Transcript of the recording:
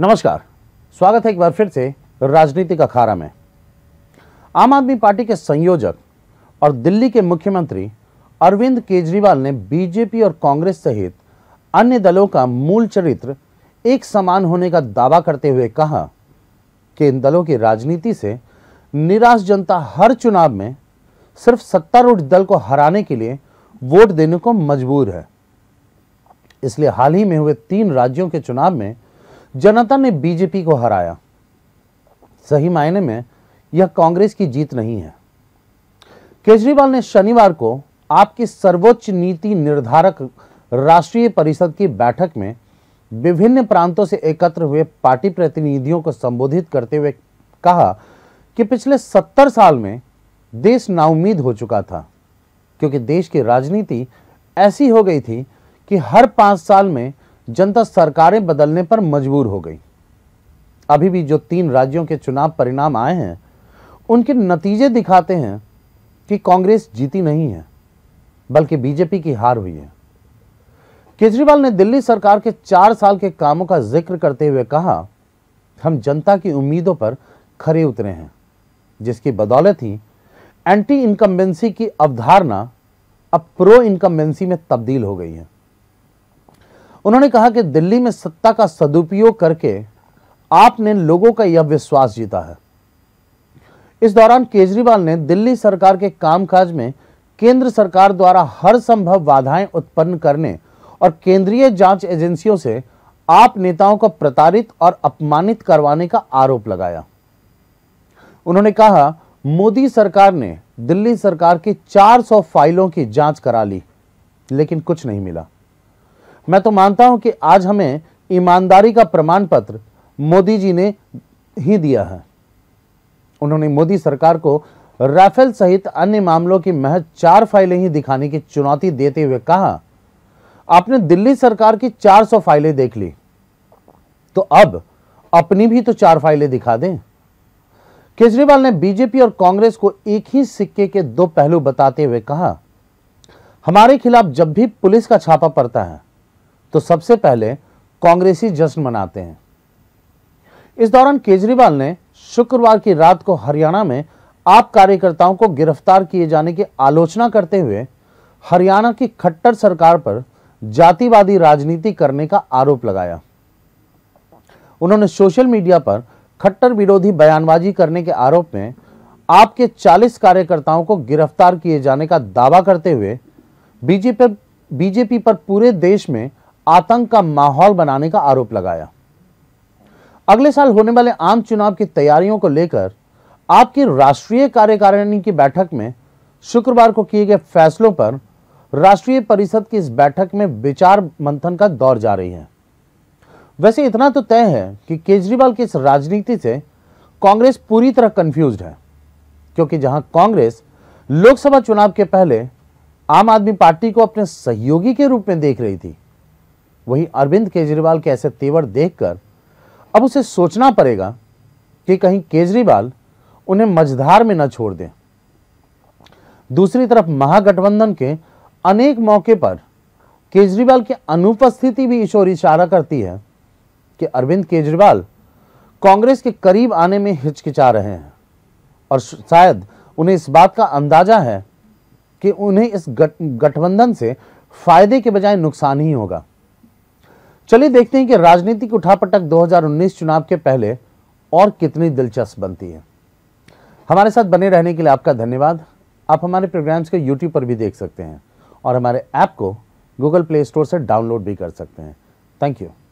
नमस्कार स्वागत है एक बार फिर से राजनीति का खारा में आम आदमी पार्टी के संयोजक और दिल्ली के मुख्यमंत्री अरविंद केजरीवाल ने बीजेपी और कांग्रेस सहित अन्य दलों का मूल चरित्र एक समान होने का दावा करते हुए कहा कि इन दलों की राजनीति से निराश जनता हर चुनाव में सिर्फ सत्तारूढ़ दल को हराने के लिए वोट देने को मजबूर है इसलिए हाल ही में हुए तीन राज्यों के चुनाव में जनता ने बीजेपी को हराया सही मायने में यह कांग्रेस की जीत नहीं है केजरीवाल ने शनिवार को आपकी सर्वोच्च नीति निर्धारक राष्ट्रीय परिषद की बैठक में विभिन्न प्रांतों से एकत्र हुए पार्टी प्रतिनिधियों को संबोधित करते हुए कहा कि पिछले सत्तर साल में देश नाउमीद हो चुका था क्योंकि देश की राजनीति ऐसी हो गई थी कि हर पांच साल में जनता सरकारें बदलने पर मजबूर हो गई अभी भी जो तीन राज्यों के चुनाव परिणाम आए हैं उनके नतीजे दिखाते हैं कि कांग्रेस जीती नहीं है बल्कि बीजेपी की हार हुई है केजरीवाल ने दिल्ली सरकार के चार साल के कामों का जिक्र करते हुए कहा हम जनता की उम्मीदों पर खरे उतरे हैं जिसकी बदौलत ही एंटी इनकम्बेंसी की अवधारणा अब प्रो इनकम्बेंसी में तब्दील हो गई है उन्होंने कहा कि दिल्ली में सत्ता का सदुपयोग करके आपने लोगों का यह विश्वास जीता है इस दौरान केजरीवाल ने दिल्ली सरकार के कामकाज में केंद्र सरकार द्वारा हर संभव बाधाएं उत्पन्न करने और केंद्रीय जांच एजेंसियों से आप नेताओं को प्रताड़ित और अपमानित करवाने का आरोप लगाया उन्होंने कहा मोदी सरकार ने दिल्ली सरकार की 400 फाइलों की जांच करा ली लेकिन कुछ नहीं मिला मैं तो मानता हूं कि आज हमें ईमानदारी का प्रमाण पत्र मोदी जी ने ही दिया है उन्होंने मोदी सरकार को राफेल सहित अन्य मामलों की महज चार फाइलें ही दिखाने की चुनौती देते हुए कहा आपने दिल्ली सरकार की 400 फाइलें देख ली तो अब अपनी भी तो चार फाइलें दिखा दें केजरीवाल ने बीजेपी और कांग्रेस को एक ही सिक्के के दो पहलू बताते हुए कहा हमारे खिलाफ जब भी पुलिस का छापा पड़ता है तो सबसे पहले कांग्रेसी जश्न मनाते हैं इस दौरान केजरीवाल ने शुक्रवार की रात को हरियाणा में आप कार्यकर्ताओं को गिरफ्तार किए जाने की आलोचना करते हुए हरियाणा की खट्टर सरकार पर जातिवादी राजनीति करने का आरोप लगाया उन्होंने सोशल मीडिया पर खट्टर विरोधी बयानबाजी करने के आरोप में आपके 40 कार्यकर्ताओं को गिरफ्तार किए जाने का दावा करते हुए बीजेपी बीजेपी पर पूरे देश में आतंक का माहौल बनाने का आरोप लगाया अगले साल होने वाले आम चुनाव की तैयारियों को लेकर आपकी राष्ट्रीय कार्यकारिणी की बैठक में शुक्रवार को किए गए फैसलों पर राष्ट्रीय परिषद की इस बैठक में विचार मंथन का दौर जा रही है वैसे इतना तो तय है कि केजरीवाल की इस राजनीति से कांग्रेस पूरी तरह कंफ्यूज है क्योंकि जहां कांग्रेस लोकसभा चुनाव के पहले आम आदमी पार्टी को अपने सहयोगी के रूप में देख रही थी वहीं अरविंद केजरीवाल के ऐसे तेवर देखकर अब उसे सोचना पड़ेगा कि कहीं केजरीवाल उन्हें मझधार में न छोड़ दें दूसरी तरफ महागठबंधन के अनेक मौके पर केजरीवाल की के अनुपस्थिति भी इस ओर इशारा करती है कि अरविंद केजरीवाल कांग्रेस के करीब आने में हिचकिचा रहे हैं और शायद उन्हें इस बात का अंदाजा है कि उन्हें इस गठबंधन से फायदे के बजाय नुकसान ही होगा चलिए देखते हैं कि राजनीतिक उठापटक 2019 चुनाव के पहले और कितनी दिलचस्प बनती है हमारे साथ बने रहने के लिए आपका धन्यवाद आप हमारे प्रोग्राम्स को यूट्यूब पर भी देख सकते हैं और हमारे ऐप को गूगल प्ले स्टोर से डाउनलोड भी कर सकते हैं थैंक यू